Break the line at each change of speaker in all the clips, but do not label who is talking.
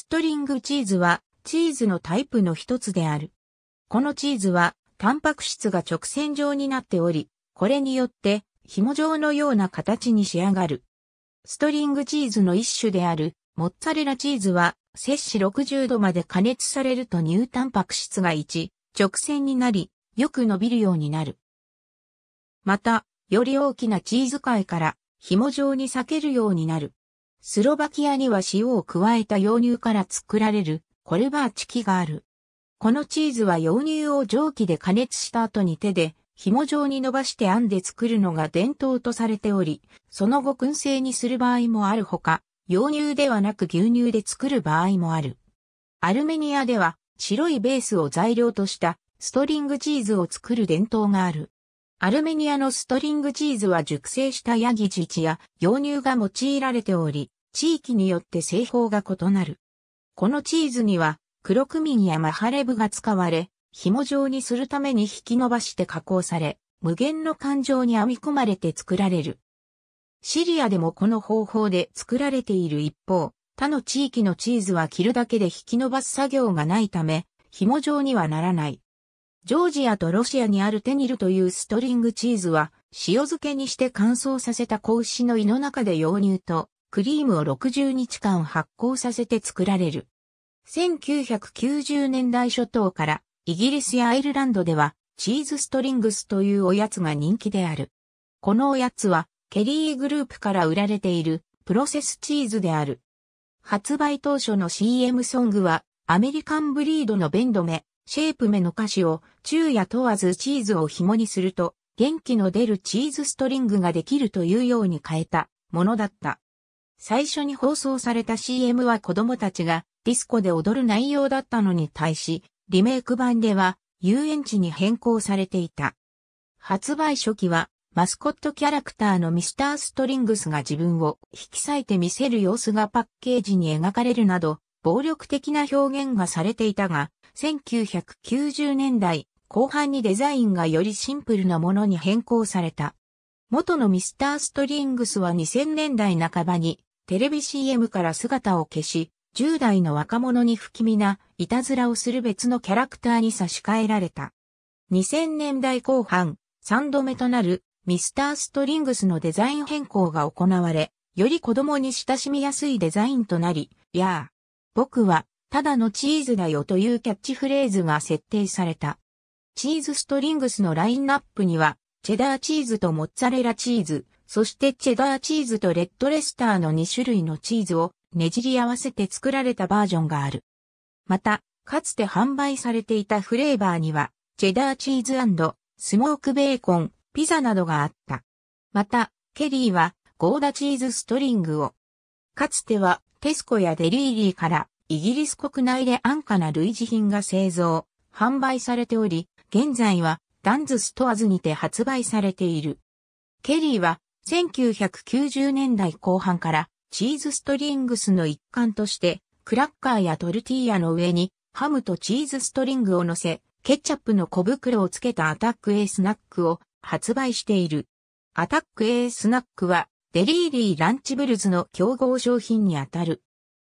ストリングチーズはチーズのタイプの一つである。このチーズはタンパク質が直線状になっており、これによって紐状のような形に仕上がる。ストリングチーズの一種であるモッツァレラチーズは摂氏60度まで加熱されると乳タンパク質が1、直線になり、よく伸びるようになる。また、より大きなチーズ界から紐状に裂けるようになる。スロバキアには塩を加えた洋乳から作られるコルバーチキがある。このチーズは洋乳を蒸気で加熱した後に手で紐状に伸ばして編んで作るのが伝統とされており、その後燻製にする場合もあるほか、洋乳ではなく牛乳で作る場合もある。アルメニアでは白いベースを材料としたストリングチーズを作る伝統がある。アルメニアのストリングチーズは熟成したヤギチや洋乳が用いられており、地域によって製法が異なる。このチーズには、黒クミンやマハレブが使われ、紐状にするために引き伸ばして加工され、無限の感情に編み込まれて作られる。シリアでもこの方法で作られている一方、他の地域のチーズは切るだけで引き伸ばす作業がないため、紐状にはならない。ジョージアとロシアにあるテニルというストリングチーズは、塩漬けにして乾燥させた子牛の胃の中で溶乳とクリームを60日間発酵させて作られる。1990年代初頭からイギリスやアイルランドではチーズストリングスというおやつが人気である。このおやつはケリーグループから売られているプロセスチーズである。発売当初の CM ソングはアメリカンブリードのベンド目、シェープ目の歌詞を昼夜問わずチーズを紐にすると元気の出るチーズストリングができるというように変えたものだった。最初に放送された CM は子供たちがディスコで踊る内容だったのに対し、リメイク版では遊園地に変更されていた。発売初期はマスコットキャラクターのミスターストリングスが自分を引き裂いて見せる様子がパッケージに描かれるなど、暴力的な表現がされていたが、1990年代後半にデザインがよりシンプルなものに変更された。元のミスターストリングスは2000年代半ばにテレビ CM から姿を消し、10代の若者に不気味ないたずらをする別のキャラクターに差し替えられた。2000年代後半、3度目となるミスターストリングスのデザイン変更が行われ、より子供に親しみやすいデザインとなり、やあ、僕はただのチーズだよというキャッチフレーズが設定された。チーズストリングスのラインナップには、チェダーチーズとモッツァレラチーズ、そしてチェダーチーズとレッドレスターの2種類のチーズをねじり合わせて作られたバージョンがある。また、かつて販売されていたフレーバーには、チェダーチーズスモークベーコン、ピザなどがあった。また、ケリーは、ゴーダチーズストリングを。かつては、テスコやデリーリーから、イギリス国内で安価な類似品が製造、販売されており、現在は、ダンズストアズにて発売されている。ケリーは、1990年代後半からチーズストリングスの一環として、クラッカーやトルティーヤの上にハムとチーズストリングを乗せ、ケチャップの小袋をつけたアタック A スナックを発売している。アタック A スナックはデリーリーランチブルズの競合商品にあたる。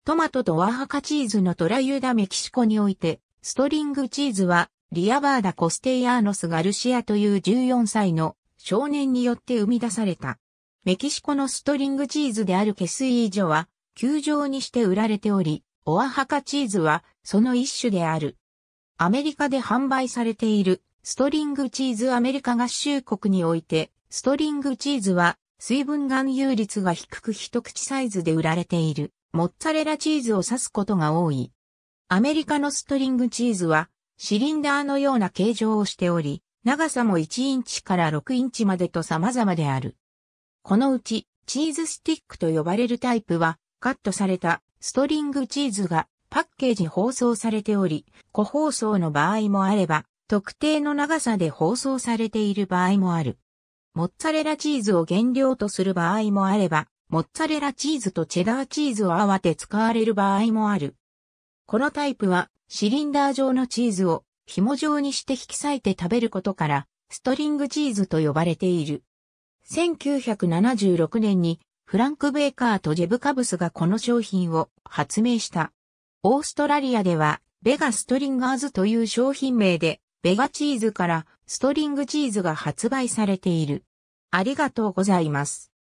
トマトとワハカチーズのトラユダメキシコにおいて、ストリングチーズはリアバーダ・コステイアーノス・ガルシアという14歳の少年によって生み出された。メキシコのストリングチーズであるケスイージョは、球状にして売られており、オアハカチーズはその一種である。アメリカで販売されているストリングチーズアメリカ合衆国において、ストリングチーズは水分含有率が低く一口サイズで売られているモッツァレラチーズを指すことが多い。アメリカのストリングチーズはシリンダーのような形状をしており、長さも1インチから6インチまでと様々である。このうち、チーズスティックと呼ばれるタイプは、カットされたストリングチーズがパッケージ包装されており、個包装の場合もあれば、特定の長さで包装されている場合もある。モッツァレラチーズを原料とする場合もあれば、モッツァレラチーズとチェダーチーズを合わて使われる場合もある。このタイプは、シリンダー状のチーズを紐状にして引き裂いて食べることから、ストリングチーズと呼ばれている。1976年にフランク・ベーカーとジェブ・カブスがこの商品を発明した。オーストラリアでは、ベガストリンガーズという商品名で、ベガチーズからストリングチーズが発売されている。ありがとうございます。